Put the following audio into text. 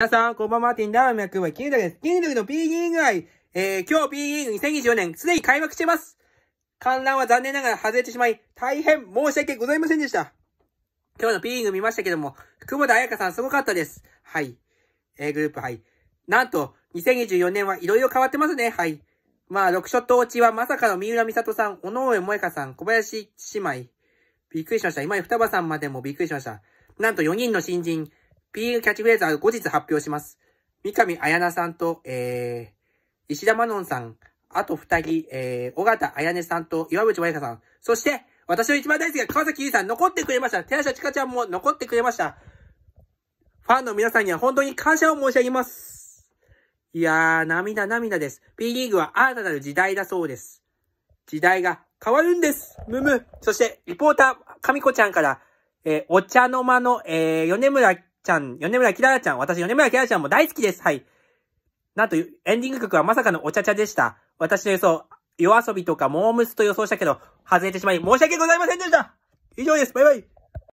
皆さん、こんばんは、ティンダーメクはキングダです。キングダの P リーグ愛、えー、今日 P リーグ2024年、すでに開幕しています。観覧は残念ながら外れてしまい、大変申し訳ございませんでした。今日の P リーグ見ましたけども、久保田彩香さんすごかったです。はい。えー、グループ、はい。なんと、2024年はいろいろ変わってますね、はい。まあ、6ショット落ちはまさかの三浦美里さん、尾上萌香さん、小林姉妹。びっくりしました。今井双葉さんまでもびっくりしました。なんと4人の新人、PU キャッチフレーズは後日発表します。三上彩菜さんと、えー、石田真音さん、あと二人、えー、小形彩音さんと岩渕真由香さん、そして、私の一番大好きな川崎いさん、残ってくれました。寺足ちかちゃんも残ってくれました。ファンの皆さんには本当に感謝を申し上げます。いやー、涙涙です。P リーグは新たなる時代だそうです。時代が変わるんです。むむ。そして、リポーター、かみこちゃんから、えー、お茶の間の、えー、米村ちゃん、米村きららちゃん、私、米村きららちゃんも大好きです。はい。なんと、エンディング曲はまさかのお茶茶でした。私の予想、夜遊びとかモームスと予想したけど、外れてしまい、申し訳ございませんでした以上です。バイバイ。